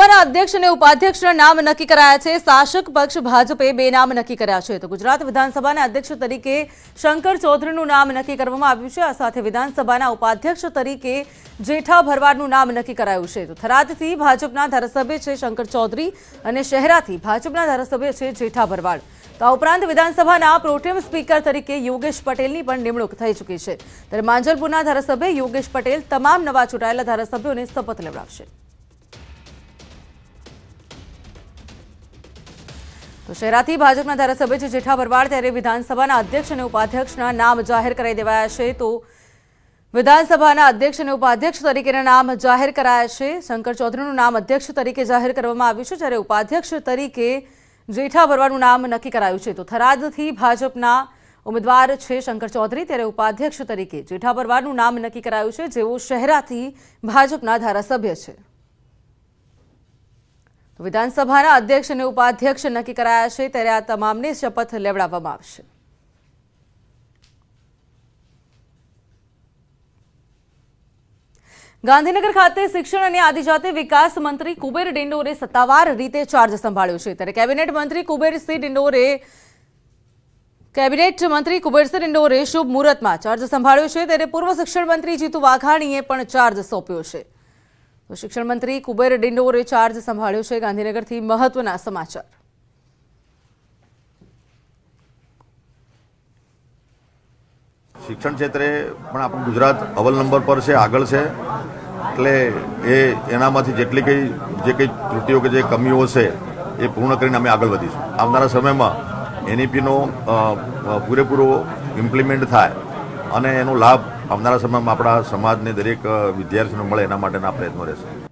લોકસભાના અધ્યક્ષ અને ઉપાધ્યક્ષના નામ નક્કી કરાયા છે શાસક પક્ષ ભાજપે બે નામ નક્કી કર્યા છે તો ગુજરાત વિધાનસભાના અધ્યક્ષ તરીકે શંકર ચૌધરીનું નામ નક્કી કરવામાં આવ્યું છે આ સાથે વિધાનસભાના ઉપાધ્યક્ષ તરીકે જેઠા ભરવાડનું નામ નક્કી કરાયું છે તો થરાદથી ભાજપના ધારાસભ્ય છે શંકર ચૌધરી અને શહેરાથી ભાજપના ધારાસભ્ય છે જેઠા ભરવાડ તો આ ઉપરાંત વિધાનસભાના પ્રોટેમ સ્પીકર તરીકે યોગેશ પટેલની પણ નિમણૂક થઈ ચૂકી છે ત્યારે માંજલપુરના ધારાસભ્ય યોગેશ પટેલ તમામ નવા ચૂંટાયેલા ધારાસભ્યોને શપથ લેવડાવશે તો શહેરાથી ભાજપના ધારાસભ્ય છે જેઠા ભરવાડ ત્યારે વિધાનસભાના અધ્યક્ષ અને ઉપાધ્યક્ષના નામ જાહેર કરાઈ દેવાયા છે તો વિધાનસભાના અધ્યક્ષ અને ઉપાધ્યક્ષ તરીકેના નામ જાહેર કરાયા છે શંકર ચૌધરીનું નામ અધ્યક્ષ તરીકે જાહેર કરવામાં આવ્યું છે જ્યારે ઉપાધ્યક્ષ તરીકે જેઠા ભરવાડનું નામ નક્કી કરાયું છે તો થરાદથી ભાજપના ઉમેદવાર છે શંકર ચૌધરી ત્યારે ઉપાધ્યક્ષ તરીકે જેઠા ભરવાડનું નામ નક્કી કરાયું છે જેઓ શહેરાથી ભાજપના ધારાસભ્ય છે વિધાનસભાના અધ્યક્ષ અને ઉપાધ્યક્ષ નક્કી કરાયા છે ત્યારે આ તમામને શપથ લેવડાવવામાં આવશે ગાંધીનગર ખાતે શિક્ષણ અને આદિજાતિ વિકાસ મંત્રી કુબેર ડિંડોરે સત્તાવાર રીતે ચાર્જ સંભાળ્યો છે ત્યારે કેબિનેટ મંત્રી કુબેરસિંહ ડિંડોરે કેબિનેટ મંત્રી કુબેરસિંહ ડિંડોરે શુભ મુહૂર્તમાં ચાર્જ સંભાળ્યો છે ત્યારે પૂર્વ શિક્ષણ મંત્રી જીતુ વાઘાણીએ પણ ચાર્જ સોંપ્યો છે શિક્ષણ મંત્રી કુબેર ડિંડોરે ચાર્જ સંભાળ્યો છે ગાંધીનગરથી મહત્વના સમાચાર શિક્ષણ ક્ષેત્રે પણ આપણું ગુજરાત અવલ નંબર પર છે આગળ છે એટલે એ એનામાંથી જેટલી કંઈ જે કંઈ ત્રુટિઓ કે જે કમીઓ છે એ પૂર્ણ કરીને અમે આગળ વધીશું આવનારા સમયમાં એનઈપીનો પૂરેપૂરો ઇમ્પ્લિમેન્ટ થાય અને એનો લાભ આવનારા સમયમાં આપણા સમાજને દરેક વિદ્યાર્થીઓને મળે એના માટેના પ્રયત્નો રહેશે